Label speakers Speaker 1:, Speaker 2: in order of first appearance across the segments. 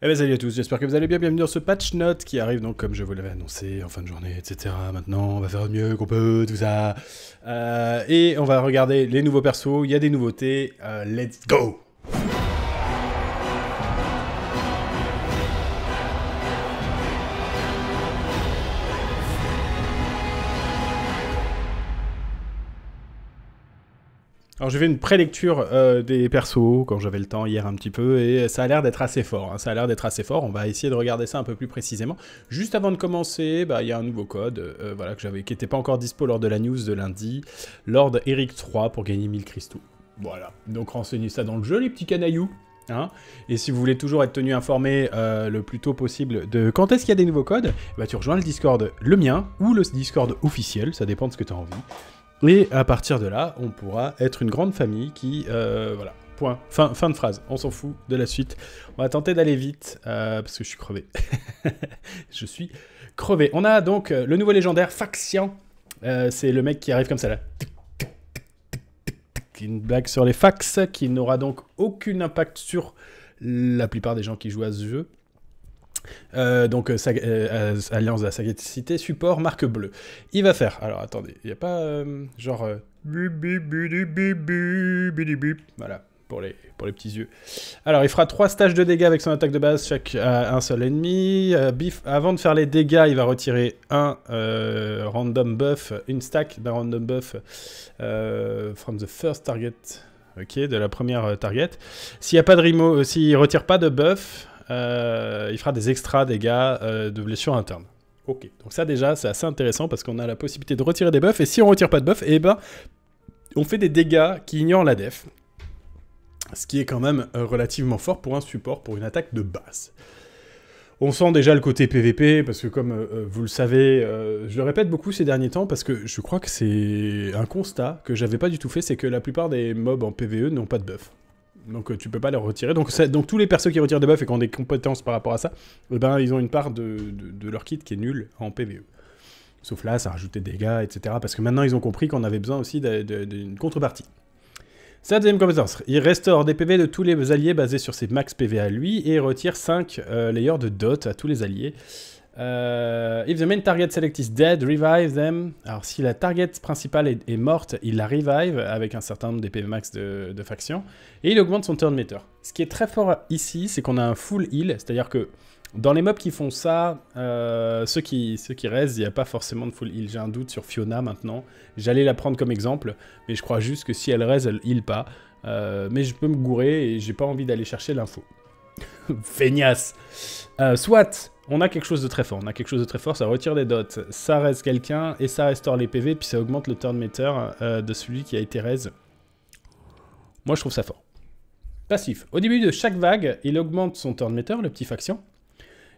Speaker 1: Eh bien salut à tous, j'espère que vous allez bien, bienvenue dans ce patch note qui arrive donc comme je vous l'avais annoncé en fin de journée, etc. Maintenant on va faire le mieux qu'on peut, tout ça. Euh, et on va regarder les nouveaux persos, il y a des nouveautés, euh, let's go Alors j'ai fait une prélecture euh, des persos quand j'avais le temps hier un petit peu et ça a l'air d'être assez fort. Hein. ça a l'air d'être assez fort. On va essayer de regarder ça un peu plus précisément. Juste avant de commencer, bah, il y a un nouveau code euh, voilà, que qui n'était pas encore dispo lors de la news de lundi. Lord Eric 3 pour gagner 1000 cristaux. Voilà. Donc renseignez ça dans le jeu les petits Hein et si vous voulez toujours être tenu informé euh, le plus tôt possible de quand est-ce qu'il y a des nouveaux codes, bah tu rejoins le Discord, le mien, ou le Discord officiel, ça dépend de ce que tu as envie. Et à partir de là, on pourra être une grande famille qui, euh, voilà, point, fin, fin de phrase, on s'en fout de la suite. On va tenter d'aller vite, euh, parce que je suis crevé. je suis crevé. On a donc euh, le nouveau légendaire, Faxien, c'est le mec qui arrive comme ça, là. Une blague sur les fax, qui n'aura donc aucun impact sur la plupart des gens qui jouent à ce jeu. Euh, donc euh, euh, Alliance de la Sagacité, support, marque bleue. Il va faire, alors attendez, il n'y a pas genre... voilà, pour les, pour les petits yeux. Alors il fera 3 stages de dégâts avec son attaque de base, chaque un seul ennemi. avant de faire les dégâts, il va retirer un random buff, une stack d'un random buff from the first target. Ok, de la première target. S'il n'y a pas de s'il retire pas de buff, euh, il fera des extra dégâts euh, de blessure interne. Ok, donc ça déjà c'est assez intéressant parce qu'on a la possibilité de retirer des buffs et si on retire pas de buff, eh ben on fait des dégâts qui ignorent la def. Ce qui est quand même euh, relativement fort pour un support, pour une attaque de base. On sent déjà le côté PVP, parce que comme vous le savez, je le répète beaucoup ces derniers temps, parce que je crois que c'est un constat que j'avais pas du tout fait, c'est que la plupart des mobs en PVE n'ont pas de buff. Donc euh, tu peux pas les retirer. Donc, donc tous les persos qui retirent des buffs et qui ont des compétences par rapport à ça, eh ben, ils ont une part de, leur kit qui est nulle en PvE. Sauf là, ça rajoutait des dégâts, etc. Parce que maintenant, ils ont compris qu'on avait besoin aussi d'une contrepartie. Sa deuxième compétence, il restaure des PV de tous les alliés basés sur ses max PV à lui et retire 5 euh, layers de dot à tous les alliés. Euh, if the main target select is dead, revive them. Alors si la target principale est, morte, il la revive avec un certain nombre d'épées max de, de faction. Et il augmente son turn meter. Ce qui est très fort ici, c'est qu'on a un full heal. C'est-à-dire que dans les mobs qui font ça, euh, ceux, qui, ceux qui restent, il n'y a pas forcément de full heal. J'ai un doute sur Fiona maintenant. J'allais la prendre comme exemple, mais je crois juste que si elle reste, elle heal pas. Euh, mais je peux me gourer et j'ai pas envie d'aller chercher l'info. Feignasse. Euh, soit, on a quelque chose de très fort. On a quelque chose de très fort, ça retire des dots, ça reste quelqu'un, et ça restaure les PV, puis ça augmente le turn meter euh, de celui qui a été raise. Moi, je trouve ça fort. Passif. Au début de chaque vague, il augmente son turn meter, le petit faction.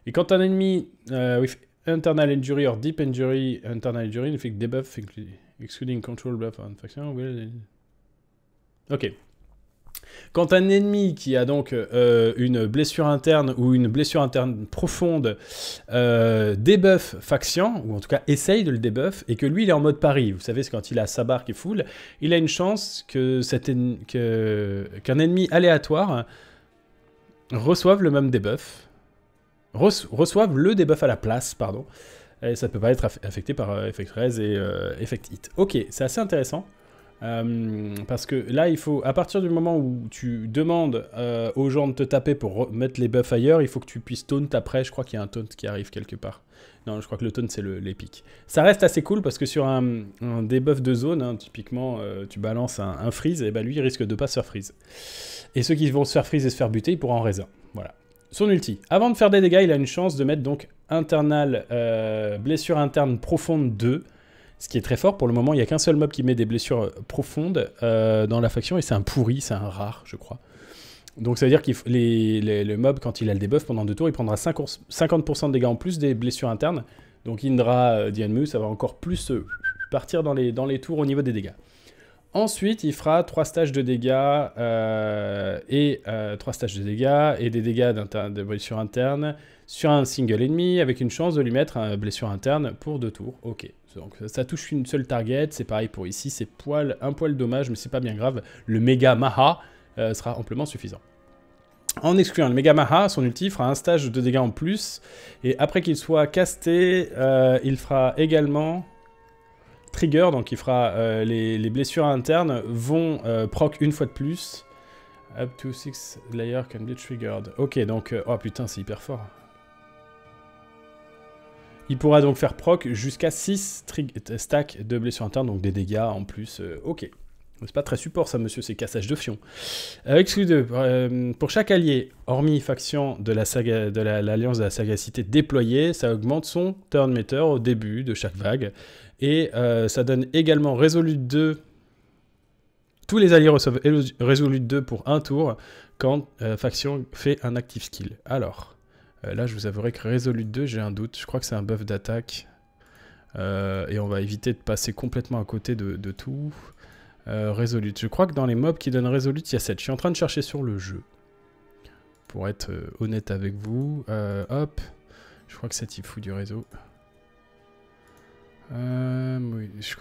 Speaker 1: Et quand un ennemi euh, with internal injury or deep injury, internal injury, il fait que debuff, excluding control buff on faction. Ok. Quand un ennemi qui a donc euh, une blessure interne ou une blessure interne profonde euh, débuffe Faction, ou en tout cas essaye de le débuff, et que lui il est en mode pari, vous savez, c'est quand il a sa barre qui est full, il a une chance que qu'un ennemi aléatoire reçoive le même debuff, reçoive le debuff à la place, pardon, et ça peut pas être affecté par euh, Effect Raise et euh, Effect Hit. Ok, c'est assez intéressant. Euh, parce que là, il faut, à partir du moment où tu demandes euh, aux gens de te taper pour mettre les buffs ailleurs, il faut que tu puisses taunt après. Je crois qu'il y a un taunt qui arrive quelque part. Non, je crois que le taunt, c'est l'épic. Ça reste assez cool parce que sur un, un debuff de zone, hein, typiquement, euh, tu balances un, freeze, et ben lui, il risque de pas se faire freeze. Et ceux qui vont se faire freeze et se faire buter, ils pourront en raisin. Voilà. Son ulti. Avant de faire des dégâts, il a une chance de mettre donc internal, blessure interne profonde 2 ce qui est très fort. Pour le moment, il n'y a qu'un seul mob qui met des blessures euh, profondes euh, dans la faction, et c'est un pourri, c'est un rare, je crois. Donc ça veut dire que le mob, quand il a le debuff pendant deux tours, il prendra 50% de dégâts en plus des blessures internes. Donc Indra, euh, Dianmu, ça va encore plus partir dans les, dans les tours au niveau des dégâts. Ensuite, il fera 3 stages de dégâts euh, et euh, trois stages de dégâts et des dégâts de blessure interne sur un single ennemi avec une chance de lui mettre un blessure interne pour 2 tours. Ok. Donc ça touche une seule target, c'est pareil pour ici, c'est un poil dommage, mais c'est pas bien grave. Le Mega Maha euh, sera amplement suffisant. En excluant le Mega Maha, son ulti fera un stage de dégâts en plus, et après qu'il soit casté, il fera également Trigger, donc il fera euh, les, blessures internes, vont euh, proc une fois de plus. Up to 6 layers can be triggered. Ok, donc... Euh, oh putain, c'est hyper fort. Il pourra donc faire proc jusqu'à 6 stacks de blessures internes, donc des dégâts en plus. ok. C'est pas très support ça, monsieur, c'est cassage de fion. Euh, excusez euh, pour chaque allié, hormis faction de la de l'alliance de la sagacité déployée, ça augmente son turn meter au début de chaque vague. Et euh, ça donne également résolu 2. Tous les alliés reçoivent résolu 2 pour un tour quand euh, faction fait un active skill. Alors, là je vous avouerai que résolu 2, j'ai un doute, je crois que c'est un buff d'attaque. et on va éviter de passer complètement à côté de tout. Euh, résolute, Je crois que dans les mobs qui donnent résolute il y a 7. Je suis en train de chercher sur le jeu. Pour être euh, honnête avec vous. Euh, hop. Je crois que c'est il fout du réseau. oui, je...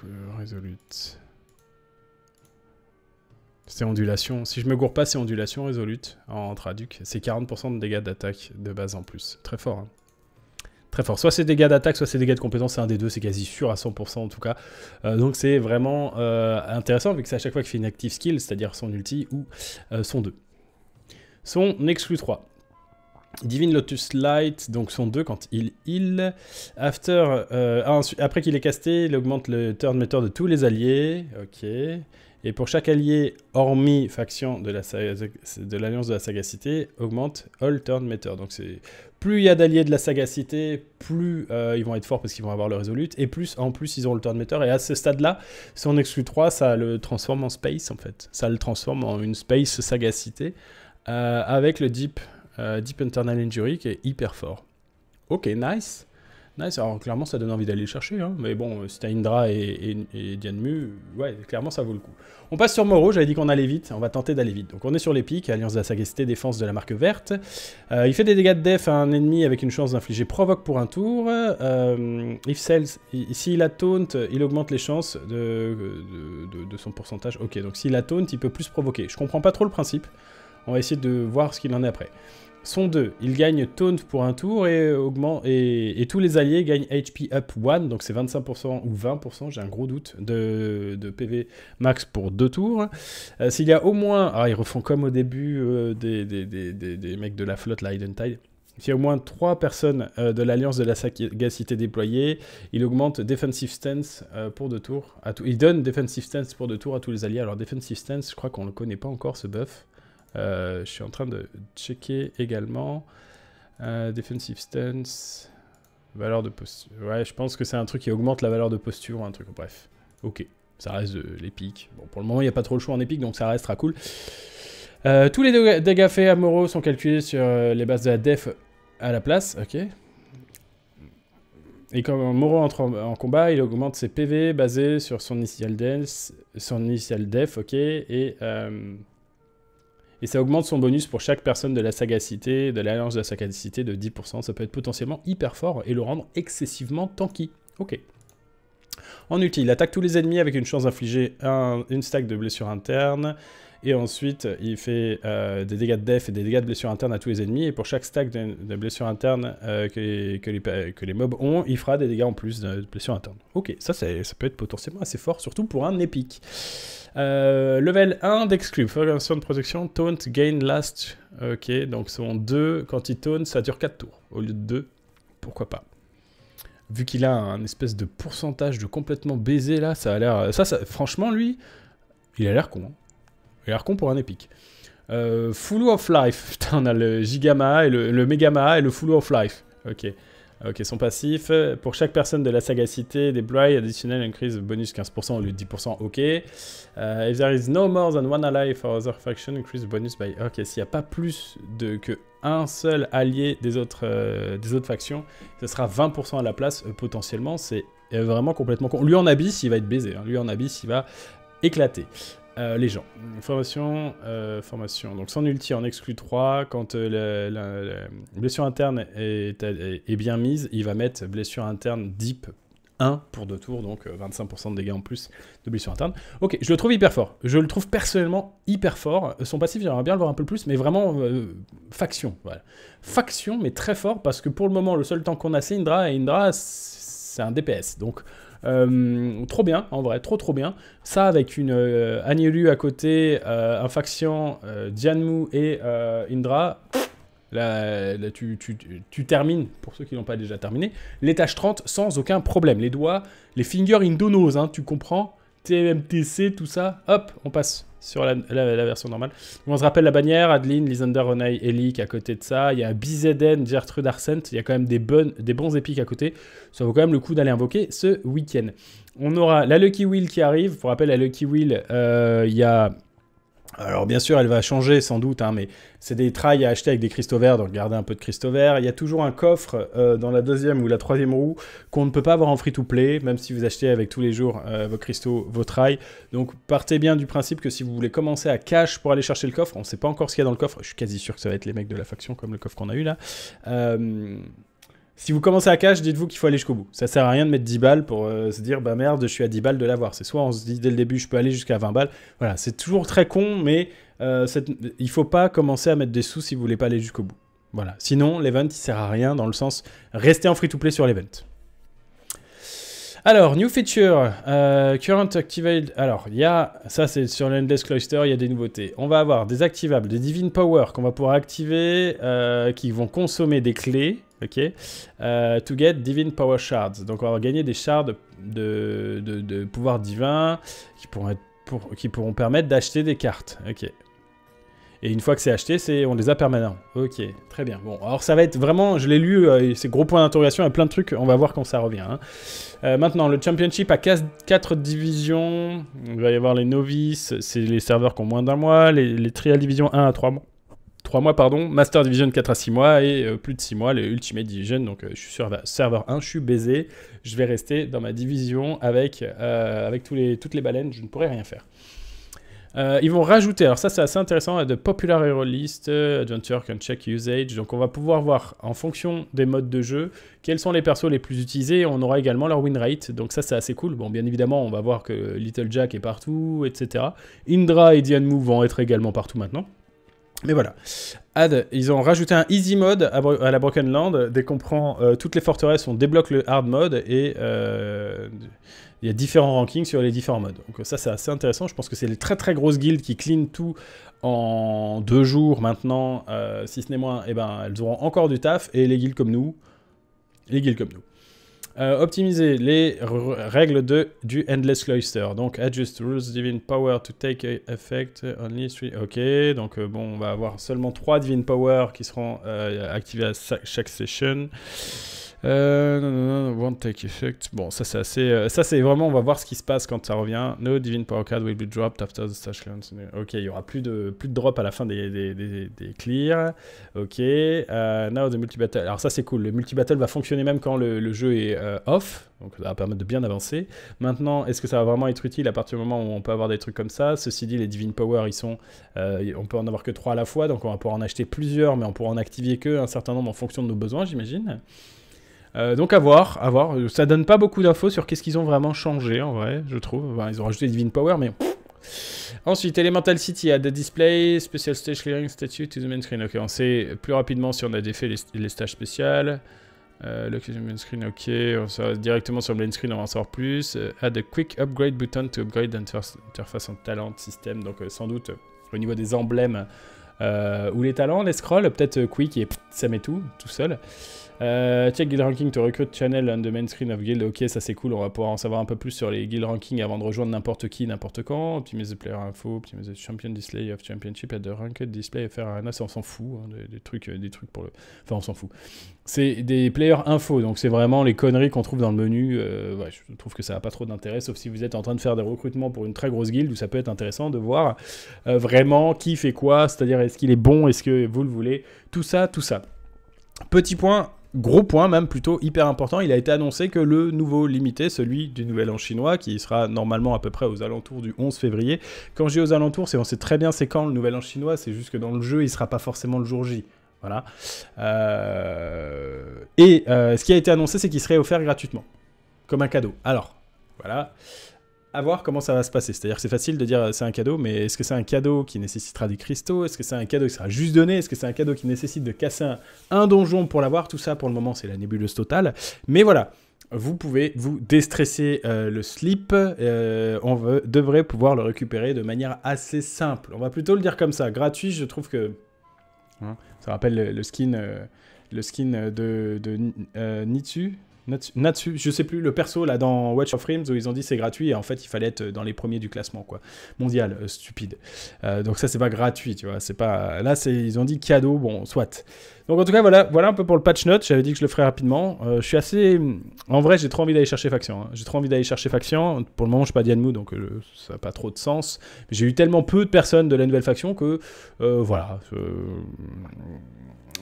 Speaker 1: C'est ondulation. Si je me gourre pas, c'est ondulation résolute en traduc. C'est 40% de dégâts d'attaque de base en plus. Très fort. Hein. Soit c'est dégâts d'attaque, soit c'est dégâts de compétence, c'est un des deux, c'est quasi sûr à 100% en tout cas. Euh, donc c'est vraiment euh, intéressant vu que c'est à chaque fois qu'il fait une active skill, c'est-à-dire son ulti ou euh, son 2. Son exclu 3. Divine Lotus Light, donc son 2 quand il heal. After, ah, après qu'il est casté, il augmente le turn meter de tous les alliés. Ok. Et pour chaque allié, hormis faction de l'Alliance la de, de, la Sagacité, augmente All Turn Meter. Donc plus il y a d'alliés de la Sagacité, plus euh, ils vont être forts parce qu'ils vont avoir le Resolute, et plus en plus ils ont le Turn Meter. Et à ce stade-là, si on exclut 3, ça le transforme en Space en fait. Ça le transforme en une Space Sagacité euh, avec le Deep, euh, Deep Internal Injury qui est hyper fort. Ok, nice alors clairement ça donne envie d'aller le chercher, hein. mais bon, si t'as Indra et, Diane ouais, clairement ça vaut le coup. On passe sur Moro, j'avais dit qu'on allait vite, on va tenter d'aller vite. Donc on est sur les pics, Alliance de la Sagacité, défense de la marque verte. Euh, il fait des dégâts de def à un ennemi avec une chance d'infliger provoque pour un tour. Euh, s'il a taunt, il augmente les chances de, de son pourcentage. Ok, donc s'il a taunt, il peut plus provoquer. Je comprends pas trop le principe, on va essayer de voir ce qu'il en est après sont deux, il gagnent Taunt pour un tour et, euh, augmente, et, tous les alliés gagnent HP up 1, donc c'est 25% ou 20%, j'ai un gros doute, de, PV max pour deux tours. Euh, s'il y a au moins... Ah, ils refont comme au début euh, des, des, des, des, mecs de la flotte, la Tide. S'il y a au moins 3 personnes de l'Alliance de la Sagacité déployée, il augmente Defensive Stance pour deux tours. À Il donne Defensive Stance pour deux tours à tous les alliés. Alors Defensive Stance, je crois qu'on ne le connaît pas encore ce buff. Euh, je suis en train de checker également. Euh, defensive stance. Valeur de posture. Ouais, je pense que c'est un truc qui augmente la valeur de posture un truc. Bref. Ok. Ça reste de euh, l'épique. Bon, pour le moment, il n'y a pas trop le choix en épique, donc ça restera cool. Euh, tous les dégâts faits à Moro sont calculés sur les bases de la def à la place. Ok. Et quand Moro entre en, combat, il augmente ses PV basés sur son initial, def, son initial def ok, et euh, et ça augmente son bonus pour chaque personne de la sagacité, de l'alliance de la sagacité de 10%. Ça peut être potentiellement hyper fort et le rendre excessivement tanky. Ok. En utile, attaque tous les ennemis avec une chance d'infliger une stack de blessures internes. Et ensuite, il fait euh, des dégâts de def et des dégâts de blessure interne à tous les ennemis. Et pour chaque stack de, de blessure interne euh, que, les, mobs ont, il fera des dégâts en plus de, blessure interne. Ok, ça, ça peut être potentiellement assez fort, surtout pour un épique. Euh, level 1 d'exclu, Ferguson de Protection, Taunt, Gain, Last. Ok, donc sont 2. Quand il taunt, ça dure 4 tours au lieu de 2. Pourquoi pas Vu qu'il a un espèce de pourcentage de complètement baisé là, ça a l'air. Ça, ça, franchement, lui, il a l'air con. Hein. J'ai con pour un épique. Euh, Full of Life. Putain, on a le Gigama et le, le Megama et le Full of Life. Ok. Ok, son passif. Pour chaque personne de la sagacité, des déploie additionnel increase bonus 15% au lieu de 10%. Ok. Euh, if there is no more than one ally for other faction, increase bonus by. Ok, s'il n'y a pas plus de, que un seul allié des autres, euh, des autres factions, ce sera 20% à la place potentiellement. C'est vraiment complètement con. Lui en abyss il va être baisé. Hein. Lui en abyss il va éclater. Euh, les gens. Formation, euh, formation. Donc sans ulti, on exclut 3. Quand euh, la, blessure interne est, bien mise, il va mettre blessure interne deep 1 pour 2 tours, donc 25% de dégâts en plus de blessure interne. Ok, je le trouve hyper fort. Je le trouve personnellement hyper fort. Son passif, j'aimerais bien le voir un peu plus, mais vraiment faction. Voilà. Faction, mais très fort, parce que pour le moment, le seul temps qu'on a, c'est Indra, et Indra, c'est un DPS. Donc euh, trop bien, en vrai, trop trop bien. Ça avec une euh, Agnelu à côté, un euh, faction, Dianmu et Indra. Là, tu, tu, tu, termines, pour ceux qui n'ont pas déjà terminé, l'étage 30 sans aucun problème. Les doigts, les fingers indonos, hein, tu comprends TMTC, tout ça, hop, on passe sur la, version normale. on se rappelle la bannière, Adeline, Lisander, Ronaï, Ellie à côté de ça. Il y a Bizeden, Gertrude Arsent. Il y a quand même des, bonnes, des bons épiques à côté. Ça vaut quand même le coup d'aller invoquer ce week-end. On aura la Lucky Wheel qui arrive. Pour rappel, la Lucky Wheel, euh, il y a alors bien sûr, elle va changer sans doute, hein, mais c'est des trails à acheter avec des cristaux verts, donc gardez un peu de cristaux verts. Il y a toujours un coffre euh, dans la deuxième ou la troisième roue qu'on ne peut pas avoir en free-to-play, même si vous achetez avec tous les jours euh, vos cristaux, vos trails. Donc partez bien du principe que si vous voulez commencer à cash pour aller chercher le coffre, on ne sait pas encore ce qu'il y a dans le coffre, je suis quasi sûr que ça va être les mecs de la faction comme le coffre qu'on a eu là. Euh, si vous commencez à cash, dites-vous qu'il faut aller jusqu'au bout. Ça sert à rien de mettre 10 balles pour euh, se dire, bah merde, je suis à 10 balles de l'avoir. C'est soit on se dit dès le début, je peux aller jusqu'à 20 balles. Voilà, c'est toujours très con, mais il euh, ne il faut pas commencer à mettre des sous si vous voulez pas aller jusqu'au bout. Voilà. Sinon, l'event, il sert à rien dans le sens, rester en free-to-play sur l'event. Alors, new feature, euh, current activate. Alors, il y a, ça c'est sur l'Endless Cloister, il y a des nouveautés. On va avoir des activables, des Divine Power qu'on va pouvoir activer, qui vont consommer des clés Ok. Euh, to get Divine Power Shards. Donc on va gagner des shards de, de, de, pouvoir divin qui pourront, être pour, qui pourront permettre d'acheter des cartes. Ok. Et une fois que c'est acheté, c'est on les a permanents. Ok, très bien. Bon, alors ça va être vraiment, je l'ai lu, euh, ces gros points d'interrogation a plein de trucs, on va voir quand ça revient. Hein. Euh, maintenant, le Championship a 4 divisions, il va y avoir les novices, c'est les serveurs qui ont moins d'un mois, les, les trial division 1 à 3 mois. 3 mois, pardon, Master Division 4 à 6 mois et euh, plus de 6 mois, les Ultimate Division. Donc euh, je suis sur serveur 1, je suis baisé. Je vais rester dans ma division avec, euh, avec toutes les baleines, je ne pourrai rien faire. ils vont rajouter, alors ça c'est assez intéressant, de Popular Hero List, Adventure Can Check Usage. Donc on va pouvoir voir en fonction des modes de jeu quels sont les persos les plus utilisés. On aura également leur win rate. Donc ça c'est assez cool. Bon bien évidemment on va voir que Little Jack est partout, etc. Indra et Dianmu vont être également partout maintenant. Mais voilà. ils ont rajouté un easy mode à, la Broken Land. Dès qu'on prend euh, toutes les forteresses, on débloque le hard mode et euh, il y a différents rankings sur les différents modes. Donc ça, c'est assez intéressant. Je pense que c'est les très très grosses guildes qui clean tout en deux jours maintenant. Euh, si ce n'est moins, et eh ben, elles auront encore du taf. Et les guildes comme nous, les guildes comme nous. Euh, optimiser les règles de, du Endless Cloister. Donc, adjust rules, divine power to take effect only three. Ok, donc euh, bon, on va avoir seulement trois divine power qui seront euh, activés à chaque session. Euh, non, non, non, won't take effect. Bon, ça c'est assez... Euh, ça c'est vraiment, on va voir ce qui se passe quand ça revient. No Divine Power Card will be dropped after the stage clearance. Ok, il y aura plus de, plus de drop à la fin des, des, des, clears. Ok, euh, now the multi Alors ça c'est cool, le multibattle va fonctionner même quand le, le jeu est euh, off, donc ça va permettre de bien avancer. Maintenant, est-ce que ça va vraiment être utile à partir du moment où on peut avoir des trucs comme ça Ceci dit, les Divine Power, ils sont, on peut en avoir que 3 à la fois, donc on va pouvoir en acheter plusieurs, mais on pourra en activer que un certain nombre en fonction de nos besoins, j'imagine. Euh, donc à voir, à voir. Ça donne pas beaucoup d'infos sur qu'est-ce qu'ils ont vraiment changé en vrai, je trouve. Enfin, ils ont rajouté Divine Power, mais... Ensuite, Elemental City, Add a Display, Special Stage Clearing Statue to the Main Screen. Ok, on sait plus rapidement si on a défait les, stages spéciales. Euh, le main screen, ok, directement sur le main screen, on en sort plus. Euh, add a quick upgrade button to upgrade interface en talent system. Donc, euh, sans doute, au niveau des emblèmes ou les talents, les scrolls, peut-être quick et ça met tout, tout seul. Euh, check Guild Ranking to recruit channel on the main screen of Guild. Ok, ça c'est cool, on va pouvoir en savoir un peu plus sur les Guild Rankings avant de rejoindre n'importe qui, n'importe quand. Optimize the player info, optimize the champion display of championship et the ranked display Faire Arena. Ça, on s'en fout, hein, des, trucs, euh, des trucs pour le. Enfin, on s'en fout. C'est des player info, donc c'est vraiment les conneries qu'on trouve dans le menu. Euh, je trouve que ça n'a pas trop d'intérêt, sauf si vous êtes en train de faire des recrutements pour une très grosse guild où ça peut être intéressant de voir vraiment qui fait quoi, c'est-à-dire est-ce qu'il est bon, est-ce que vous le voulez, tout ça, tout ça. Petit point Gros point, même plutôt hyper important, il a été annoncé que le nouveau limité, celui du Nouvel An chinois, qui sera normalement à peu près aux alentours du 11 février. Quand je dis aux alentours, c'est on sait très bien c'est quand le Nouvel An chinois, c'est juste que dans le jeu, il sera pas forcément le jour J. Voilà. Euh, et euh, ce qui a été annoncé, c'est qu'il serait offert gratuitement, comme un cadeau. Alors, voilà à voir comment ça va se passer. C'est-à-dire, c'est facile de dire euh, c'est un cadeau, mais est-ce que c'est un cadeau qui nécessitera des cristaux Est-ce que c'est un cadeau qui sera juste donné Est-ce que c'est un cadeau qui nécessite de casser un, donjon pour l'avoir Tout ça, pour le moment, c'est la nébuleuse totale. Mais voilà, vous pouvez vous déstresser euh, le slip. Euh, on devrait pouvoir le récupérer de manière assez simple. On va plutôt le dire comme ça. Gratuit, je trouve que hein, ça rappelle le, skin, le skin de, de Nitsu. Natsu, je sais plus, le perso là dans Watch of Rims où ils ont dit c'est gratuit et en fait il fallait être dans les premiers du classement quoi. Mondial, euh, stupide. Euh, donc ça c'est pas gratuit, tu vois, c'est pas là ils ont dit cadeau, bon, soit. Donc en tout cas voilà, voilà un peu pour le patch note, j'avais dit que je le ferais rapidement. Euh, je suis assez en vrai, j'ai trop envie d'aller chercher Faction, hein. J'ai trop envie d'aller chercher Faction. Pour le moment, je suis pas Dianmu donc ça n'a pas trop de sens. J'ai eu tellement peu de personnes de la nouvelle faction que voilà,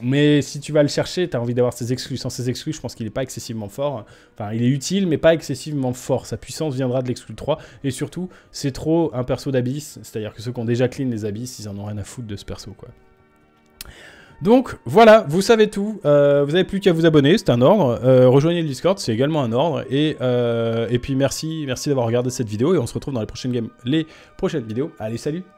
Speaker 1: mais si tu vas le chercher, tu as envie d'avoir ses exclus. Sans ses exclus, je pense qu'il n'est pas excessivement fort. Enfin, il est utile, mais pas excessivement fort. Sa puissance viendra de l'exclus 3. Et surtout, c'est trop un perso d'abysse. C'est-à-dire que ceux qui ont déjà clean les abysses, ils en ont rien à foutre de ce perso, quoi. Donc voilà, vous savez tout. Euh, vous n'avez plus qu'à vous abonner, c'est un ordre. Euh, rejoignez le Discord, c'est également un ordre. Et, euh, et puis merci, merci d'avoir regardé cette vidéo et on se retrouve dans les prochaines games, les prochaines vidéos. Allez, salut